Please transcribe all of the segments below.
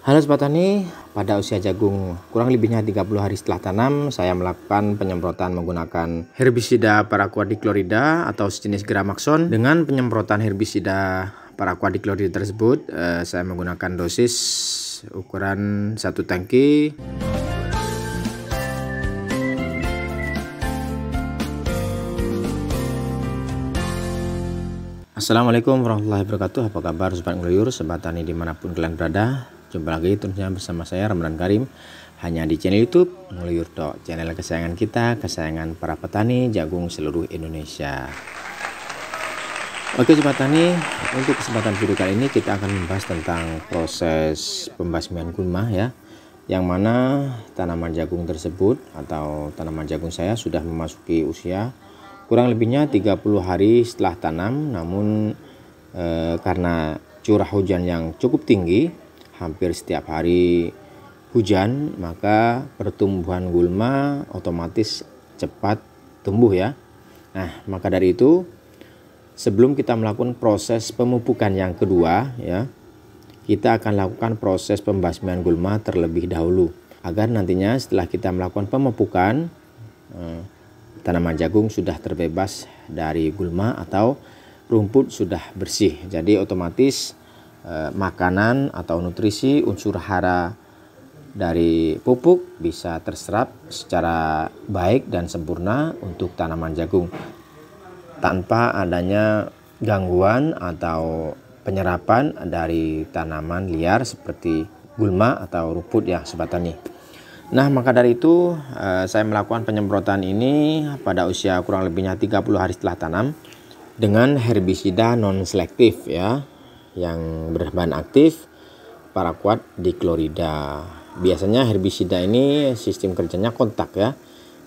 Halo Sobat Tani, pada usia jagung kurang lebihnya 30 hari setelah tanam, saya melakukan penyemprotan menggunakan herbisida diklorida atau sejenis gramaxon. Dengan penyemprotan herbisida diklorida tersebut, eh, saya menggunakan dosis ukuran satu tangki. Assalamualaikum warahmatullahi wabarakatuh Apa kabar Sobat Ngeluyur Sobat Tani dimanapun kalian berada Jumpa lagi tentunya bersama saya Ramdan Karim hanya di channel YouTube Nguliyurto, channel kesayangan kita, kesayangan para petani jagung seluruh Indonesia. Oke sobat tani, untuk kesempatan video kali ini kita akan membahas tentang proses pembasmian gulma ya. Yang mana tanaman jagung tersebut atau tanaman jagung saya sudah memasuki usia kurang lebihnya 30 hari setelah tanam namun e, karena curah hujan yang cukup tinggi hampir setiap hari hujan, maka pertumbuhan gulma otomatis cepat tumbuh ya. Nah, maka dari itu sebelum kita melakukan proses pemupukan yang kedua ya, kita akan lakukan proses pembasmian gulma terlebih dahulu agar nantinya setelah kita melakukan pemupukan eh, tanaman jagung sudah terbebas dari gulma atau rumput sudah bersih. Jadi otomatis eh, makanan atau nutrisi unsur hara dari pupuk bisa terserap secara baik dan sempurna untuk tanaman jagung tanpa adanya gangguan atau penyerapan dari tanaman liar seperti gulma atau rumput ya sobat tani. Nah maka dari itu eh, saya melakukan penyemprotan ini pada usia kurang lebihnya 30 hari setelah tanam dengan herbisida non selektif ya yang berbahan aktif di diklorida. Biasanya herbisida ini sistem kerjanya kontak ya,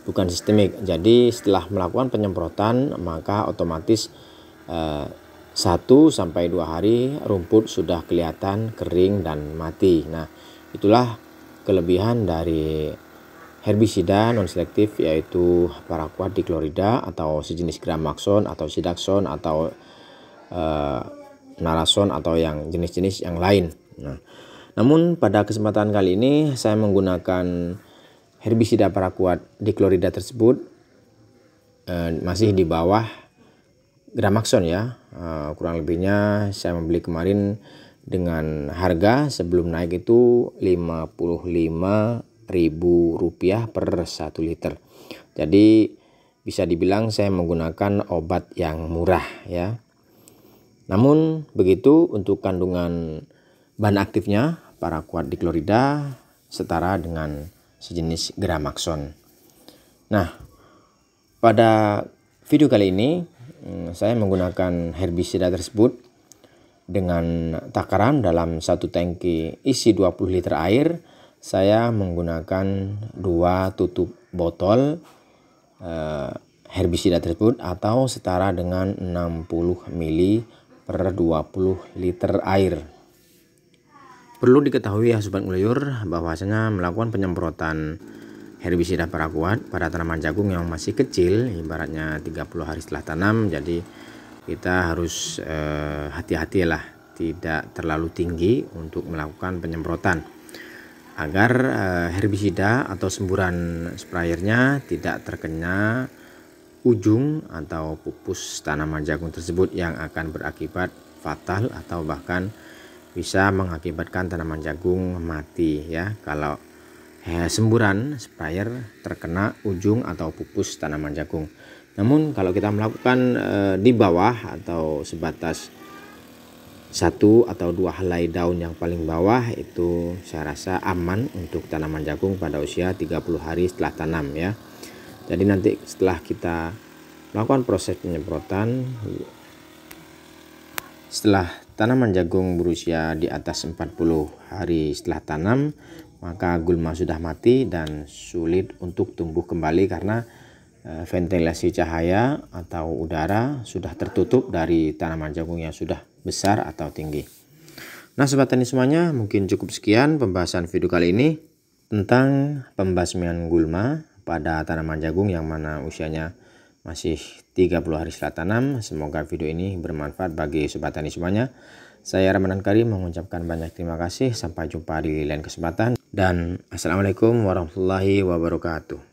bukan sistemik. Jadi setelah melakukan penyemprotan maka otomatis eh, sampai dua hari rumput sudah kelihatan kering dan mati. Nah, itulah kelebihan dari herbisida non selektif yaitu di diklorida atau sejenis gramaxon atau sidaxon atau eh, Narason atau yang jenis-jenis yang lain. Nah, namun pada kesempatan kali ini saya menggunakan herbisida parakuat diklorida tersebut eh, masih di bawah Gramaxon ya. Eh, kurang lebihnya saya membeli kemarin dengan harga sebelum naik itu Rp55.000 per 1 liter. Jadi bisa dibilang saya menggunakan obat yang murah ya. Namun begitu untuk kandungan bahan aktifnya para kuat di klorida setara dengan sejenis gramakson. Nah, pada video kali ini hmm, saya menggunakan herbisida tersebut dengan takaran dalam satu tangki isi 20 liter air saya menggunakan dua tutup botol eh, herbisida tersebut atau setara dengan 60 ml per 20 liter air. Perlu diketahui ya sobat uluyur bahwasanya melakukan penyemprotan herbisida perakuan pada tanaman jagung yang masih kecil ibaratnya 30 hari setelah tanam jadi kita harus eh, hati hati hatilah lah tidak terlalu tinggi untuk melakukan penyemprotan agar eh, herbisida atau semburan sprayernya tidak terkena ujung atau pupus tanaman jagung tersebut yang akan berakibat fatal atau bahkan bisa mengakibatkan tanaman jagung mati ya kalau eh, semburan sprayer terkena ujung atau pupus tanaman jagung namun kalau kita melakukan eh, di bawah atau sebatas satu atau dua helai daun yang paling bawah itu saya rasa aman untuk tanaman jagung pada usia 30 hari setelah tanam ya jadi nanti setelah kita melakukan proses penyemprotan setelah tanaman jagung berusia di atas 40 hari setelah tanam maka gulma sudah mati dan sulit untuk tumbuh kembali karena eh, ventilasi cahaya atau udara sudah tertutup dari tanaman jagung yang sudah besar atau tinggi. Nah sobat tani semuanya mungkin cukup sekian pembahasan video kali ini tentang pembasmian gulma pada tanaman jagung yang mana usianya masih 30 hari setelah tanam. Semoga video ini bermanfaat bagi sobat tani semuanya. Saya Ramadan Karim mengucapkan banyak terima kasih. Sampai jumpa di lain kesempatan. Dan Assalamualaikum warahmatullahi wabarakatuh.